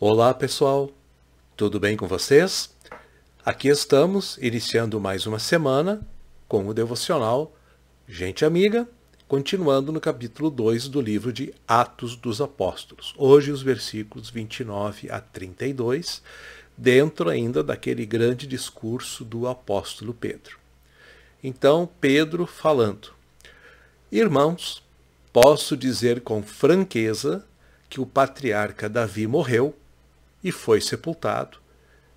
Olá pessoal, tudo bem com vocês? Aqui estamos iniciando mais uma semana com o devocional Gente Amiga, continuando no capítulo 2 do livro de Atos dos Apóstolos. Hoje os versículos 29 a 32, dentro ainda daquele grande discurso do apóstolo Pedro. Então, Pedro falando: Irmãos, posso dizer com franqueza que o patriarca Davi morreu e foi sepultado,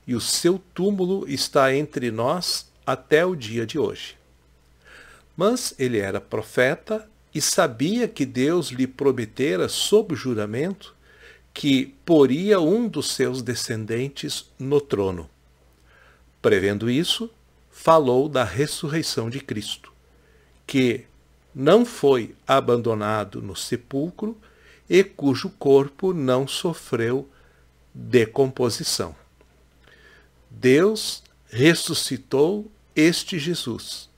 e o seu túmulo está entre nós até o dia de hoje. Mas ele era profeta e sabia que Deus lhe prometera sob juramento que poria um dos seus descendentes no trono. Prevendo isso, falou da ressurreição de Cristo, que não foi abandonado no sepulcro e cujo corpo não sofreu decomposição. Deus ressuscitou este Jesus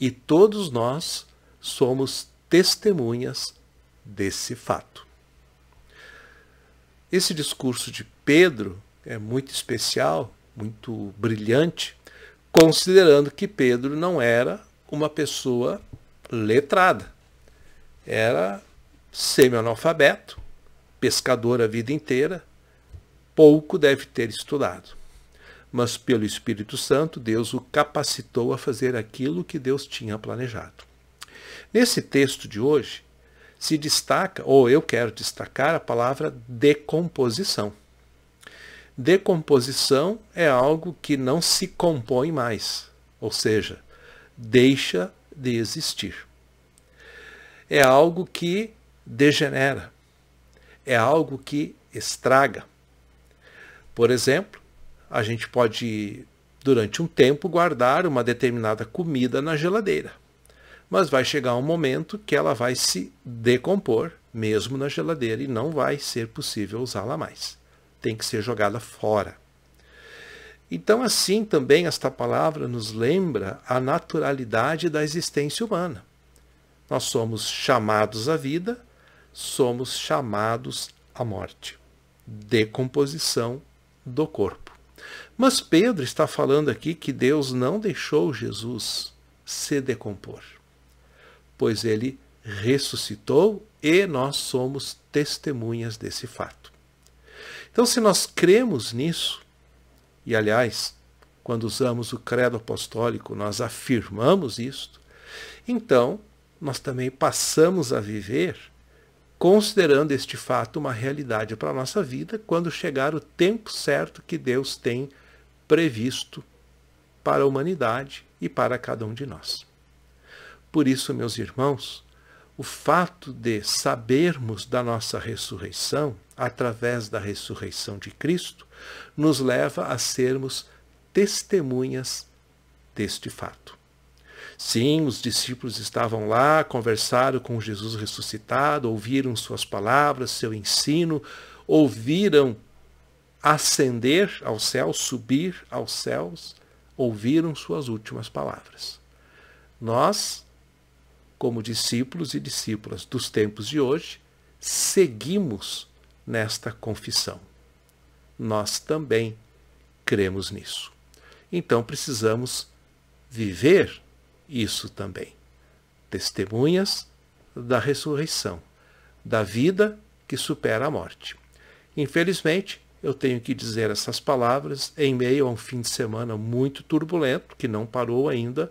e todos nós somos testemunhas desse fato. Esse discurso de Pedro é muito especial, muito brilhante, considerando que Pedro não era uma pessoa letrada. Era semi-analfabeto, pescador a vida inteira, pouco deve ter estudado. Mas pelo Espírito Santo, Deus o capacitou a fazer aquilo que Deus tinha planejado. Nesse texto de hoje, se destaca, ou eu quero destacar, a palavra decomposição. Decomposição é algo que não se compõe mais, ou seja, deixa de existir. É algo que degenera, é algo que estraga. Por exemplo, a gente pode, durante um tempo, guardar uma determinada comida na geladeira, mas vai chegar um momento que ela vai se decompor, mesmo na geladeira, e não vai ser possível usá-la mais. Tem que ser jogada fora. Então, assim também, esta palavra nos lembra a naturalidade da existência humana. Nós somos chamados à vida, somos chamados à morte. Decomposição do corpo. Mas Pedro está falando aqui que Deus não deixou Jesus se decompor, pois ele ressuscitou e nós somos testemunhas desse fato. Então, se nós cremos nisso, e aliás, quando usamos o credo apostólico, nós afirmamos isto, então nós também passamos a viver considerando este fato uma realidade para a nossa vida quando chegar o tempo certo que Deus tem previsto para a humanidade e para cada um de nós. Por isso, meus irmãos, o fato de sabermos da nossa ressurreição, através da ressurreição de Cristo, nos leva a sermos testemunhas deste fato. Sim, os discípulos estavam lá, conversaram com Jesus ressuscitado, ouviram suas palavras, seu ensino, ouviram ascender ao céu, subir aos céus, ouviram suas últimas palavras. Nós, como discípulos e discípulas dos tempos de hoje, seguimos nesta confissão. Nós também cremos nisso. Então precisamos viver isso também. Testemunhas da ressurreição, da vida que supera a morte. Infelizmente, eu tenho que dizer essas palavras em meio a um fim de semana muito turbulento, que não parou ainda,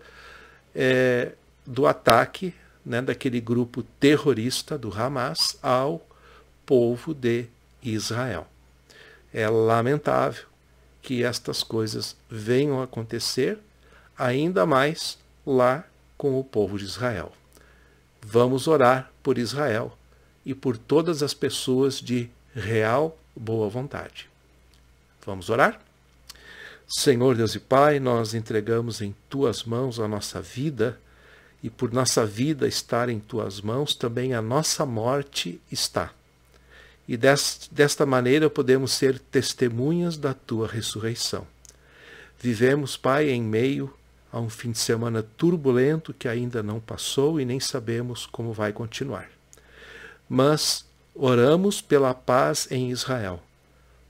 é, do ataque né, daquele grupo terrorista do Hamas ao povo de Israel. É lamentável que estas coisas venham a acontecer, ainda mais lá com o povo de Israel. Vamos orar por Israel e por todas as pessoas de real boa vontade. Vamos orar? Senhor Deus e Pai, nós entregamos em tuas mãos a nossa vida e por nossa vida estar em tuas mãos, também a nossa morte está. E desta maneira podemos ser testemunhas da tua ressurreição. Vivemos, Pai, em meio a um fim de semana turbulento que ainda não passou e nem sabemos como vai continuar. Mas oramos pela paz em Israel.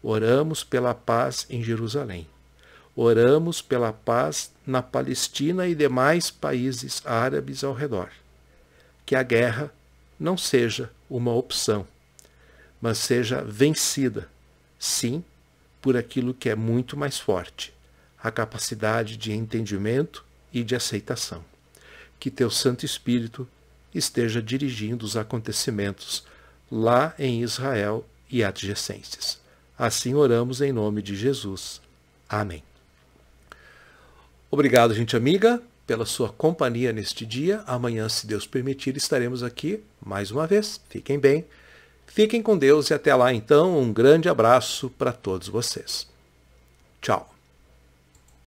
Oramos pela paz em Jerusalém. Oramos pela paz na Palestina e demais países árabes ao redor. Que a guerra não seja uma opção, mas seja vencida, sim, por aquilo que é muito mais forte, a capacidade de entendimento e de aceitação. Que teu Santo Espírito esteja dirigindo os acontecimentos lá em Israel e adjacências. Assim oramos em nome de Jesus. Amém. Obrigado, gente amiga, pela sua companhia neste dia. Amanhã, se Deus permitir, estaremos aqui mais uma vez. Fiquem bem. Fiquem com Deus e até lá então. Um grande abraço para todos vocês. Tchau.